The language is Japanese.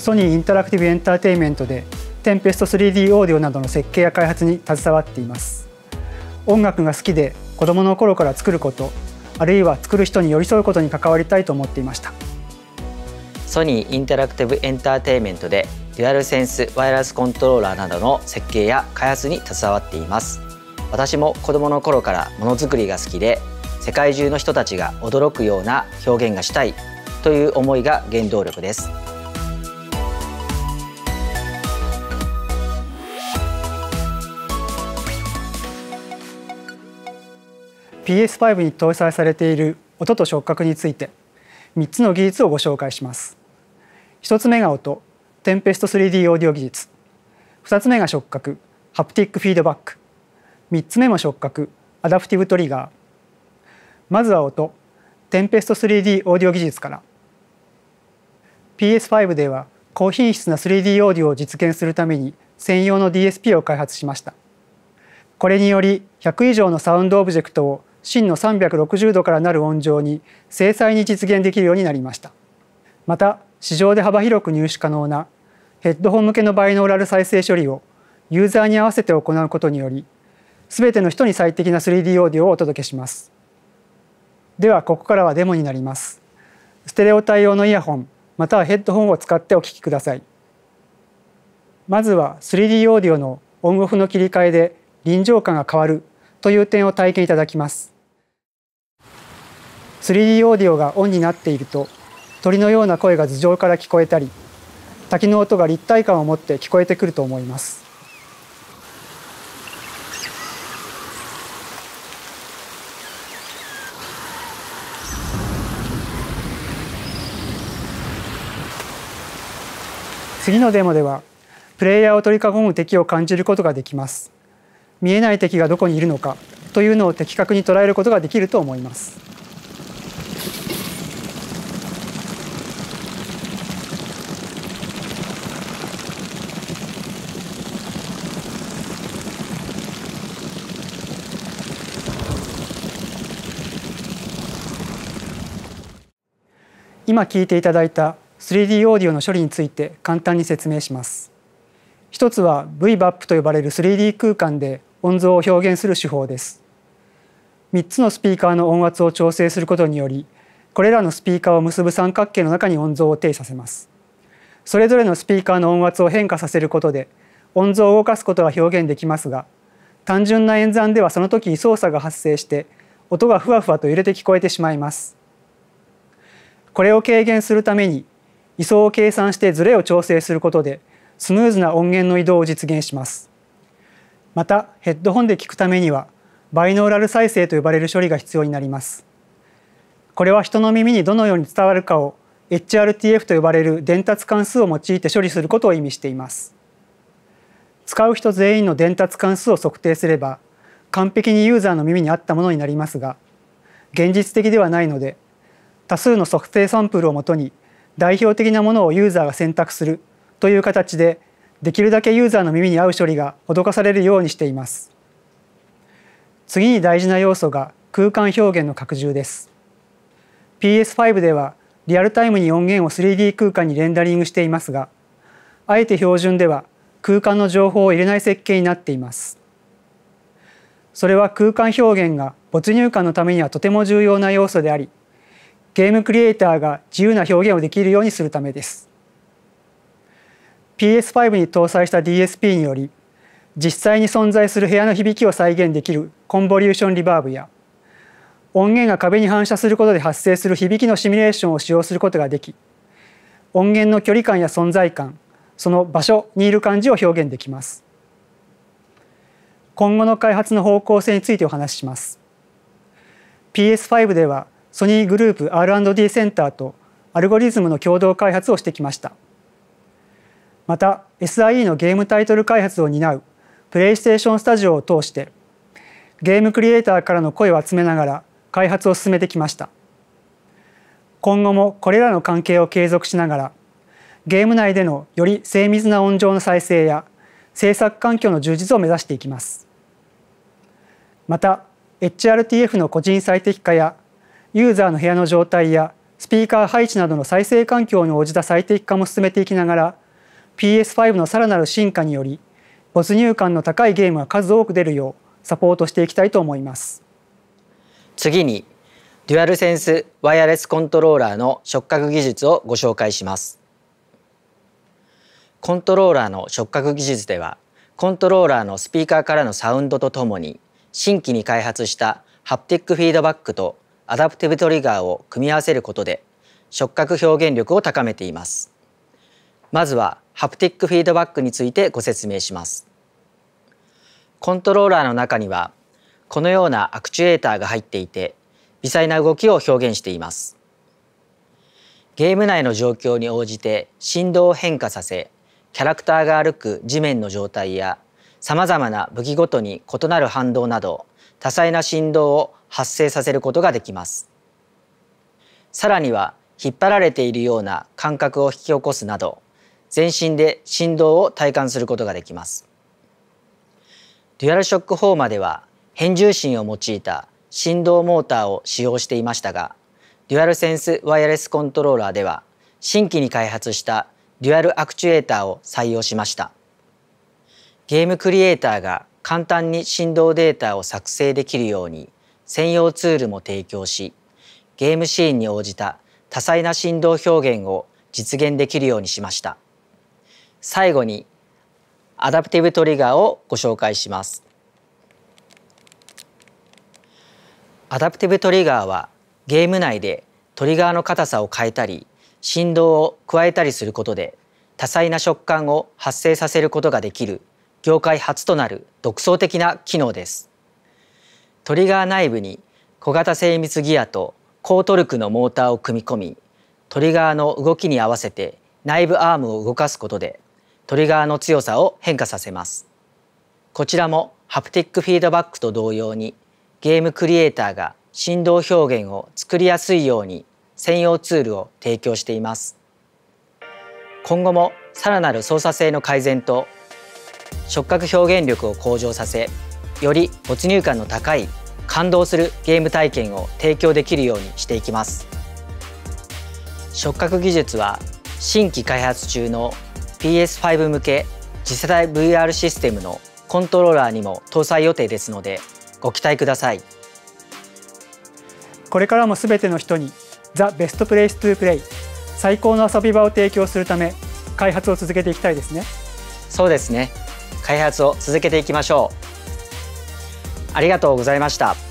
ソニーインタラクティブエンターテインメントでテンペスト 3D オーディオなどの設計や開発に携わっています音楽が好きで子供の頃から作ることあるいは作る人に寄り添うことに関わりたいと思っていましたソニーインタラクティブエンターテイメントでデュアルセンスワイヤレスコントローラーなどの設計や開発に携わっています私も子供の頃からものづくりが好きで世界中の人たちが驚くような表現がしたいという思いが原動力です PS5 に搭載されている音と触覚について3つの技術をご紹介します1つ目が音テンペスト 3D オーディオ技術2つ目が触覚ハプティックフィードバック3つ目も触覚アダプティブトリガーまずは音テンペスト 3D オーディオ技術から PS5 では高品質な 3D オーディオを実現するために専用の DSP を開発しましたこれにより100以上のサウンドオブジェクトを真の360度からなる温情に精細に実現できるようになりましたまた市場で幅広く入手可能なヘッドホン向けのバイノーラル再生処理をユーザーに合わせて行うことにより全ての人に最適な 3D オーディオをお届けしますではここからはデモになりますステレオ対応のイヤホンまたはヘッドホンを使ってお聞きくださいまずは 3D オーディオのオンオフの切り替えで臨場感が変わるという点を体験いただきます 3D オーディオがオンになっていると鳥のような声が頭上から聞こえたり滝の音が立体感を持って聞こえてくると思います次のデモではプレイヤーを取り囲む敵を感じることができます見えない敵がどこにいるのかというのを的確に捉えることができると思います。今聞いていただいた 3D オーディオの処理について簡単に説明します。一つは VBAP と呼ばれる 3D 空間で音像を表現する手法です3つのスピーカーの音圧を調整することによりこれらのスピーカーを結ぶ三角形の中に音像を定させますそれぞれのスピーカーの音圧を変化させることで音像を動かすことが表現できますが単純な演算ではその時操作が発生して音がふわふわと揺れて聞こえてしまいますこれを軽減するために位相を計算してズレを調整することでスムーズな音源の移動を実現しますまたヘッドホンで聞くためにはバイノーラル再生と呼ばれる処理が必要になりますこれは人の耳にどのように伝わるかを HRTF と呼ばれる伝達関数を用いて処理することを意味しています使う人全員の伝達関数を測定すれば完璧にユーザーの耳に合ったものになりますが現実的ではないので多数の測定サンプルをもとに代表的なものをユーザーが選択するという形でできるだけユーザーの耳に合う処理が脅かされるようにしています次に大事な要素が空間表現の拡充です PS5 ではリアルタイムに音源を 3D 空間にレンダリングしていますがあえて標準では空間の情報を入れない設計になっていますそれは空間表現が没入感のためにはとても重要な要素でありゲームクリエイターが自由な表現をできるようにするためです PS5 に搭載した DSP により実際に存在する部屋の響きを再現できるコンボリューションリバーブや音源が壁に反射することで発生する響きのシミュレーションを使用することができ音源の距離感や存在感その場所にいる感じを表現できます今後の開発の方向性についてお話しします PS5 ではソニーグループ R&D センターとアルゴリズムの共同開発をしてきました。また SIE のゲームタイトル開発を担うプレイステーションスタジオを通してゲームクリエイターからの声を集めながら開発を進めてきました今後もこれらの関係を継続しながらゲーム内でのより精密な温情の再生や制作環境の充実を目指していきますまた HRTF の個人最適化やユーザーの部屋の状態やスピーカー配置などの再生環境に応じた最適化も進めていきながら PS5 のさらなる進化により没入感の高いゲームが数多く出るようサポートしていきたいと思います次にデュアルセンスワイヤレスコントローラーの触覚技術をご紹介しますコントローラーの触覚技術ではコントローラーのスピーカーからのサウンドとともに新規に開発したハプティックフィードバックとアダプティブトリガーを組み合わせることで触覚表現力を高めていますまずはハプティックフィードバックについてご説明します。コントローラーの中にはこのようなアクチュエーターが入っていて微細な動きを表現しています。ゲーム内の状況に応じて振動を変化させキャラクターが歩く地面の状態やさまざまな武器ごとに異なる反動など多彩な振動を発生させることができます。さらには引っ張られているような感覚を引き起こすなど全身で振動を体感することができます。デュアルショックフまでは変重心を用いた振動モーターを使用していましたが、デュアルセンスワイヤレスコントローラーでは新規に開発したデュアルアクチュエーターを採用しました。ゲームクリエイターが簡単に振動データを作成できるように専用ツールも提供し、ゲームシーンに応じた多彩な振動表現を実現できるようにしました。最後にアダプティブトリガーをご紹介します。アダプティブトリガーはゲーム内でトリガーの硬さを変えたり振動を加えたりすることで多彩な食感を発生させることができる業界初となる独創的な機能です。トリガー内部に小型精密ギアと高トルクのモーターを組み込みトリガーの動きに合わせて内部アームを動かすことでトリガーの強さを変化させます。こちらもハプティックフィードバックと同様にゲームクリエイターが振動表現を作りやすいように専用ツールを提供しています。今後もさらなる操作性の改善と触覚表現力を向上させより没入感の高い感動するゲーム体験を提供できるようにしていきます触覚技術は新規開発中の PS5 向け次世代 VR システムのコントローラーにも搭載予定ですのでご期待くださいこれからもすべての人にザ・ベストプレイストゥプレイ最高の遊び場を提供するため開発を続けていきたいですねそうですね開発を続けていきましょうありがとうございました